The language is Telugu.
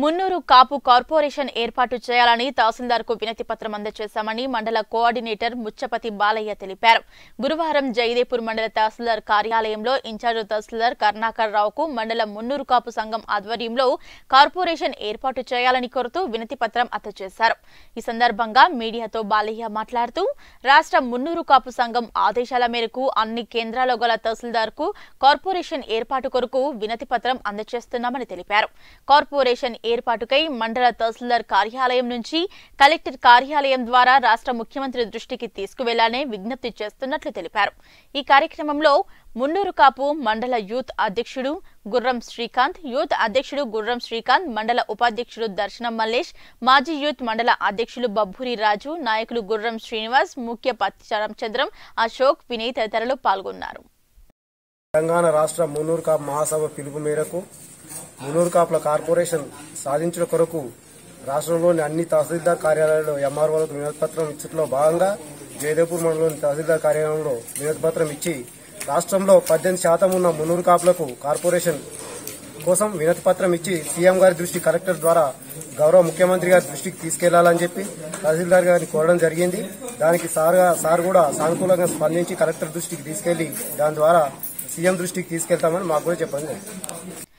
మున్నూరు కాపు కార్పొరేషన్ ఏర్పాటు చేయాలని తహసీల్దార్కు వినతి పత్రం అందజేశామని మండల కోఆర్డినేటర్ ముచ్చపతి బాలయ్య తెలిపారు గురువారం జయదేపూర్ మండల తహసీల్దార్ కార్యాలయంలో ఇన్ఛార్జ్ తహసీల్దార్ కర్ణాకర్ రావుకు మండల మున్నూరు కాపు సంఘం ఆధ్వర్యంలో కార్పొరేషన్ ఏర్పాటు చేయాలని కోరుతూ వినతి పత్రం అందజేశారు ఈ సందర్భంగా మీడియాతో బాలయ్య మాట్లాడుతూ రాష్ట్ర మున్నూరు కాపు సంఘం ఆదేశాల మేరకు అన్ని కేంద్రాల్లో గల తహసీల్దార్కు కార్పొరేషన్ ఏర్పాటు కొరకు వినతి పత్రం అందజేస్తున్నామని తెలిపారు కార్పొరేషన్ ఏర్పాటుకై మండల తహసీల్దార్ కార్యాలయం నుంచి కలెక్టర్ కార్యాలయం ద్వారా రాష్ట్ర ముఖ్యమంత్రి దృష్టికి తీసుకువెళ్లాలని విజ్ఞప్తి చేస్తున్నట్లు తెలిపారు ఈ కార్యక్రమంలో మున్నూరు కాపు మండల యూత్ అధ్యక్షుడు గుర్రం శ్రీకాంత్ యూత్ అధ్యక్షుడు గుర్రం శ్రీకాంత్ మండల ఉపాధ్యక్షుడు దర్శనం మల్లేష్ మాజీ యూత్ మండల అధ్యక్షులు బబ్బూరి రాజు నాయకులు గుర్రం శ్రీనివాస్ ముఖ్య రామచంద్రం అశోక్ వినయ్ తదితరులు పాల్గొన్నారు తెలంగాణ రాష్ట్ర మునూర్ కాపు మహాసభ పిలుపు మేరకు మునూరు కాపుల కార్పొరేషన్ సాధించడం కొరకు రాష్ట్రంలోని అన్ని తహసీల్దార్ కార్యాలయాల్లో ఎంఆర్ఓలకు వినతిపత్రం ఇచ్చట్లో భాగంగా జయదేపూర్ మండలంలోని తహసీల్దార్ కార్యాలయంలో వినతిపత్రం ఇచ్చి రాష్ట్రంలో పద్దెనిమిది శాతం ఉన్న మునూరు కాపులకు కార్పొరేషన్ కోసం వినతిపత్రం ఇచ్చి సీఎం గారి దృష్టి కలెక్టర్ ద్వారా గౌరవ ముఖ్యమంత్రి గారి దృష్టికి తీసుకెళ్లాలని చెప్పి తహసీల్దార్ గారిని కోరడం జరిగింది దానికి సార్ సార్ కూడా సానుకూలంగా స్పందించి కలెక్టర్ దృష్టికి తీసుకెళ్లి దాని ద్వారా సీఎం దృష్టికి తీసుకెళ్తామని మాకు కూడా చెప్పండి